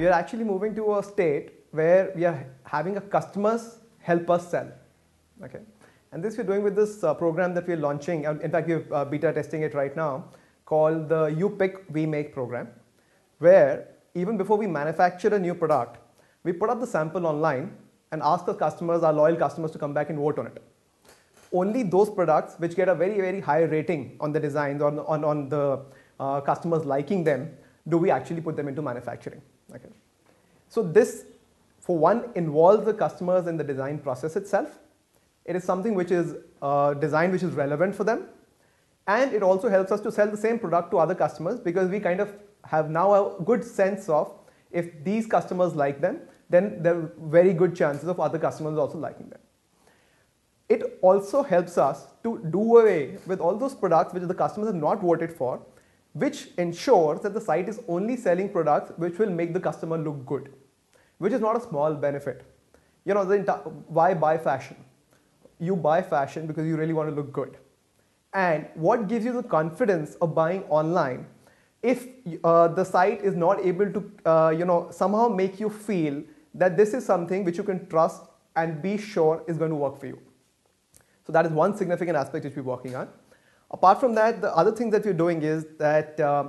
we are actually moving to a state where we are having a customers help us sell. Okay? And this we're doing with this uh, program that we're launching. Uh, in fact, we're uh, beta testing it right now called the You Pick, We Make program, where even before we manufacture a new product, we put up the sample online and ask the customers, our loyal customers to come back and vote on it. Only those products which get a very, very high rating on the designs, on, on, on the uh, customers liking them, do we actually put them into manufacturing. Okay. So this, for one, involves the customers in the design process itself. It is something which is uh, designed which is relevant for them. And it also helps us to sell the same product to other customers because we kind of have now a good sense of if these customers like them, then there are very good chances of other customers also liking them. It also helps us to do away with all those products which the customers have not voted for which ensures that the site is only selling products which will make the customer look good, which is not a small benefit. You know, why buy fashion? You buy fashion because you really want to look good. And what gives you the confidence of buying online if uh, the site is not able to, uh, you know, somehow make you feel that this is something which you can trust and be sure is going to work for you. So that is one significant aspect which we're working on. Apart from that, the other thing that we're doing is that uh,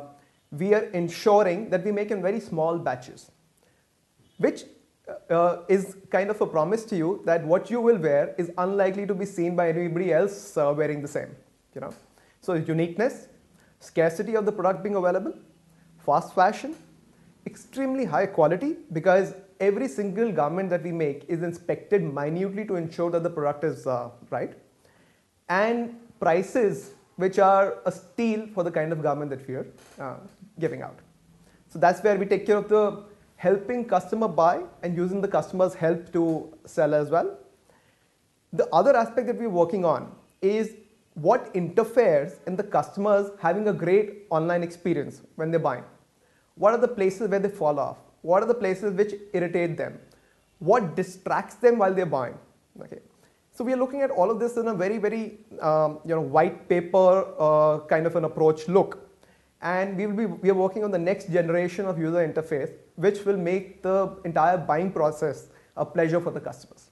we are ensuring that we make in very small batches, which uh, uh, is kind of a promise to you that what you will wear is unlikely to be seen by anybody else uh, wearing the same. You know, so uniqueness, scarcity of the product being available, fast fashion, extremely high quality because every single garment that we make is inspected minutely to ensure that the product is uh, right, and prices which are a steal for the kind of garment that we are uh, giving out. So that's where we take care of the helping customer buy and using the customer's help to sell as well. The other aspect that we're working on is what interferes in the customers having a great online experience when they're buying. What are the places where they fall off? What are the places which irritate them? What distracts them while they're buying? Okay. So we are looking at all of this in a very, very um, you know white paper uh, kind of an approach look. And we will be we are working on the next generation of user interface, which will make the entire buying process a pleasure for the customers.